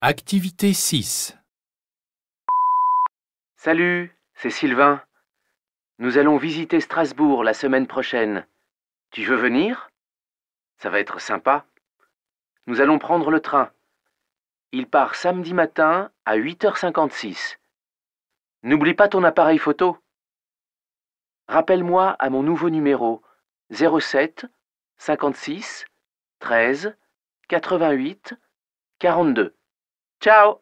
Activité 6 Salut, c'est Sylvain. Nous allons visiter Strasbourg la semaine prochaine. Tu veux venir Ça va être sympa. Nous allons prendre le train. Il part samedi matin à 8h56. N'oublie pas ton appareil photo. Rappelle-moi à mon nouveau numéro 07 56 13 88 42. Tchau!